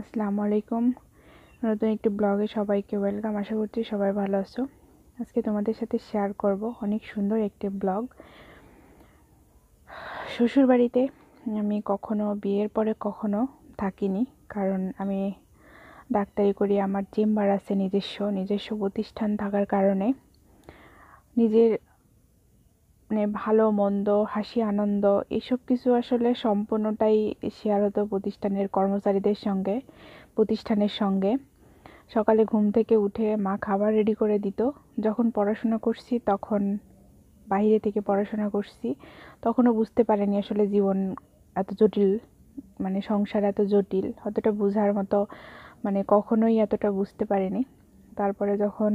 আসসালামু আলাইকুম নতুন একটি ব্লগে সবাইকে ওয়েলকাম আশা করছি সবাই ভালো আছো আজকে তোমাদের সাথে শেয়ার করব অনেক সুন্দর একটি ব্লগ শ্বশুরবাড়িতে আমি কখনো বিয়ের পরে কখনো থাকিনি কারণ আমি ডাক্তারি করি আমার চেম্বার আছে নিজস্ব নিজস্ব প্রতিষ্ঠান থাকার কারণে নিজের মানে ভালো মন্দ হাসি আনন্দ এসব কিছু আসলে সম্পূর্ণটাই শেয়ার হতো প্রতিষ্ঠানের কর্মচারীদের সঙ্গে প্রতিষ্ঠানের সঙ্গে সকালে ঘুম থেকে উঠে মা খাবার রেডি করে দিত যখন পড়াশোনা করছি তখন বাইরে থেকে পড়াশোনা করছি তখনও বুঝতে পারেনি আসলে জীবন এত জটিল মানে সংসার এত জটিল অতটা বোঝার মতো মানে কখনোই এতটা বুঝতে পারিনি তারপরে যখন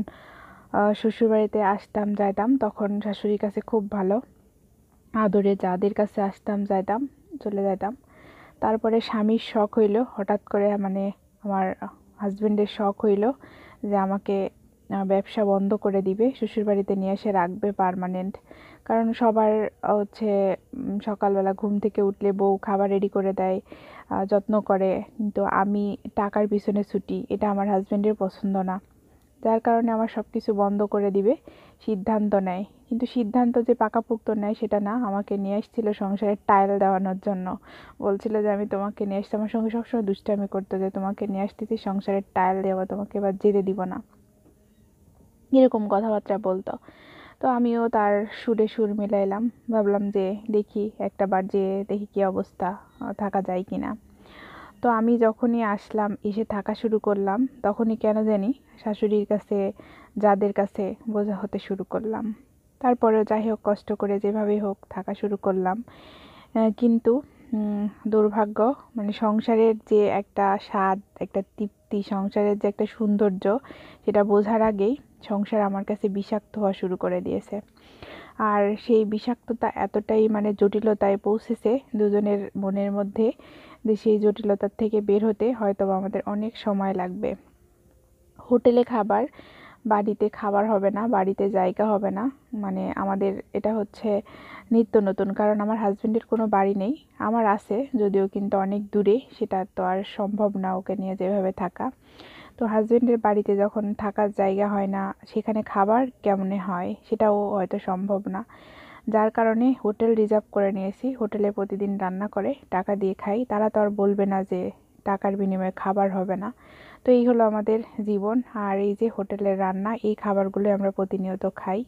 শ্বশুরবাড়িতে আসতাম যাইতাম তখন শাশুড়ির কাছে খুব ভালো আদরে যাদের কাছে আসতাম যাইতাম চলে যাইতাম তারপরে স্বামীর শখ হইল হঠাৎ করে মানে আমার হাজব্যান্ডের শখ হইল যে আমাকে ব্যবসা বন্ধ করে দিবে শ্বশুরবাড়িতে নিয়ে এসে রাখবে পারমানেন্ট কারণ সবার হচ্ছে সকালবেলা ঘুম থেকে উঠলে বউ খাবার রেডি করে দেয় যত্ন করে কিন্তু আমি টাকার পিছনে ছুটি এটা আমার হাজব্যান্ডের পছন্দ না যার কারণে আমার সব কিছু বন্ধ করে দিবে সিদ্ধান্ত নেয় কিন্তু সিদ্ধান্ত যে পাকাপোক্ত নেয় সেটা না আমাকে নিয়ে এসেছিল সংসারে টাইল দেওয়ানোর জন্য বলছিল যে আমি তোমাকে নিয়ে আসতে আমার সঙ্গে সবসময় দুষ্টামি করতো যে তোমাকে নিয়ে আসতেছি সংসারের টাইল দেওয়া তোমাকে এবার যেতে দিব না এরকম কথাবার্তা বলতো তো আমিও তার সুরে সুর মিলাইলাম ভাবলাম যে দেখি একটা বার যে দেখি কী অবস্থা থাকা যায় কি না তো আমি যখনই আসলাম এসে থাকা শুরু করলাম তখনই কেন জানি শাশুড়ির কাছে যাদের কাছে বোঝা হতে শুরু করলাম তারপরেও যাই হোক কষ্ট করে যেভাবে হোক থাকা শুরু করলাম কিন্তু দুর্ভাগ্য মানে সংসারের যে একটা স্বাদ একটা তৃপ্তি সংসারের যে একটা সৌন্দর্য সেটা বোঝার আগেই সংসার আমার কাছে বিষাক্ত হওয়া শুরু করে দিয়েছে আর সেই বিষাক্ততা এতটাই মানে জটিলতায় পৌঁছেছে দুজনের মনের মধ্যে যে সেই জটিলতার থেকে বের হতে হয়তো আমাদের অনেক সময় লাগবে হোটেলে খাবার বাড়িতে খাবার হবে না বাড়িতে জায়গা হবে না মানে আমাদের এটা হচ্ছে নিত্য নতুন কারণ আমার হাজব্যান্ডের কোনো বাড়ি নেই আমার আছে যদিও কিন্তু অনেক দূরে সেটা তো আর সম্ভব না ওকে নিয়ে যেভাবে থাকা তো হাজব্যান্ডের বাড়িতে যখন থাকার জায়গা হয় না সেখানে খাবার কেমনে হয় সেটাও হয়তো সম্ভব না যার কারণে হোটেল রিজার্ভ করে নিয়েছি হোটেলে প্রতিদিন রান্না করে টাকা দিয়ে খাই তারা তো আর বলবে না যে টাকার বিনিময়ে খাবার হবে না তো এই হলো আমাদের জীবন আর এই যে হোটেলের রান্না এই খাবারগুলো আমরা প্রতিনিয়ত খাই